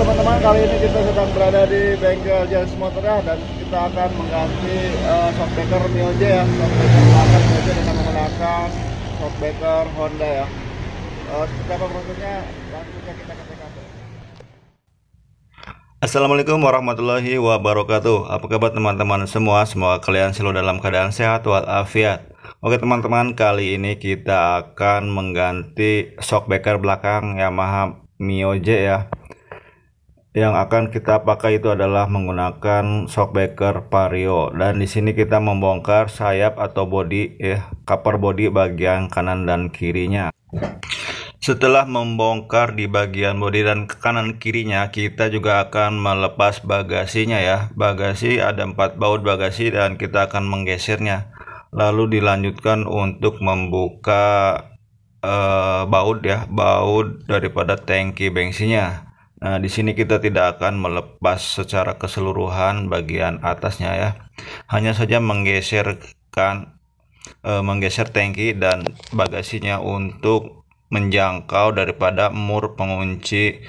teman-teman kali ini kita sedang berada di bengkel Jazz Motor ya dan kita akan mengganti uh, shockbreaker Mioje ya shockbreaker belakang Mioje dengan menggunakan shockbreaker Honda ya uh, seperti apa prosesnya langsung saja kita ke TKP Assalamualaikum warahmatullahi wabarakatuh Apa kabar teman-teman semua Semoga kalian selalu dalam keadaan sehat walafiat Oke teman-teman kali ini kita akan mengganti shockbreaker belakang Yamaha Mioje ya yang akan kita pakai itu adalah menggunakan shockbreaker Vario dan di sini kita membongkar sayap atau body eh cover body bagian kanan dan kirinya setelah membongkar di bagian bodi dan kanan kirinya kita juga akan melepas bagasinya ya bagasi ada empat baut bagasi dan kita akan menggesernya lalu dilanjutkan untuk membuka eh, baut ya baut daripada tangki bensinnya Nah, di sini kita tidak akan melepas secara keseluruhan bagian atasnya ya. Hanya saja menggeserkan e, menggeser tangki dan bagasinya untuk menjangkau daripada mur pengunci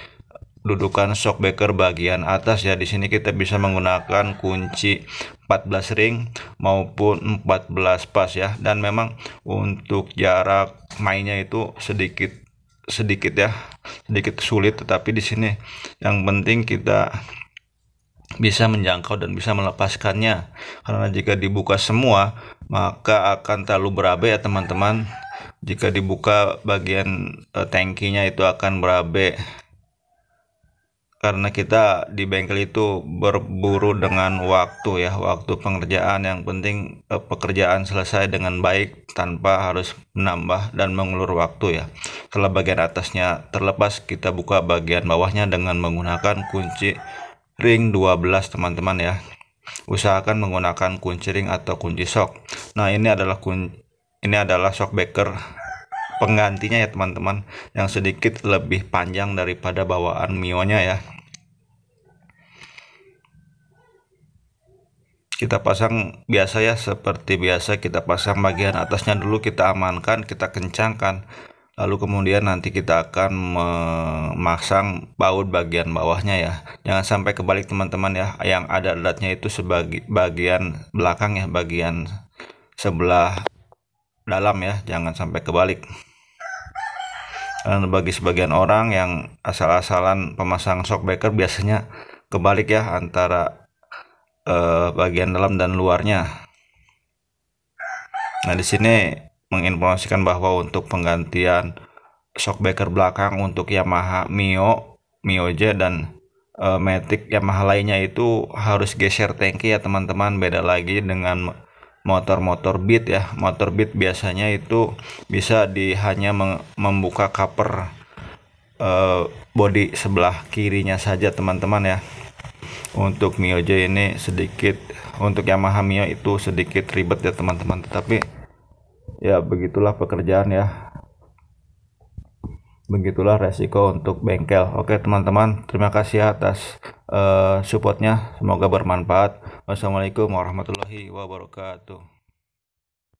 dudukan shockbreaker bagian atas ya. Di sini kita bisa menggunakan kunci 14 ring maupun 14 pas ya. Dan memang untuk jarak mainnya itu sedikit sedikit ya sedikit sulit tetapi di sini yang penting kita bisa menjangkau dan bisa melepaskannya karena jika dibuka semua maka akan terlalu berabe ya teman-teman jika dibuka bagian uh, tangkinya itu akan berabe karena kita di bengkel itu berburu dengan waktu ya waktu pengerjaan yang penting eh, pekerjaan selesai dengan baik tanpa harus menambah dan mengulur waktu ya setelah bagian atasnya terlepas kita buka bagian bawahnya dengan menggunakan kunci ring 12 teman-teman ya usahakan menggunakan kunci ring atau kunci shock nah ini adalah kunci ini adalah shock backer penggantinya ya teman-teman yang sedikit lebih panjang daripada bawaan mionya ya kita pasang biasa ya seperti biasa kita pasang bagian atasnya dulu kita amankan kita kencangkan lalu kemudian nanti kita akan memasang baut bagian bawahnya ya jangan sampai kebalik teman-teman ya yang ada alatnya itu sebagai bagian belakang ya bagian sebelah dalam ya jangan sampai kebalik dan bagi sebagian orang yang asal-asalan pemasang shock breaker biasanya kebalik ya antara eh, bagian dalam dan luarnya nah di sini menginformasikan bahwa untuk penggantian shockbreaker belakang untuk Yamaha Mio, Mio J dan e, Matic Yamaha lainnya itu harus geser tangki ya teman-teman. Beda lagi dengan motor-motor Beat ya. Motor Beat biasanya itu bisa di hanya membuka cover e, body sebelah kirinya saja teman-teman ya. Untuk Mio J ini sedikit untuk Yamaha Mio itu sedikit ribet ya teman-teman, tetapi ya begitulah pekerjaan ya begitulah resiko untuk bengkel. Oke teman-teman, terima kasih atas uh, supportnya. Semoga bermanfaat. Wassalamualaikum warahmatullahi wabarakatuh.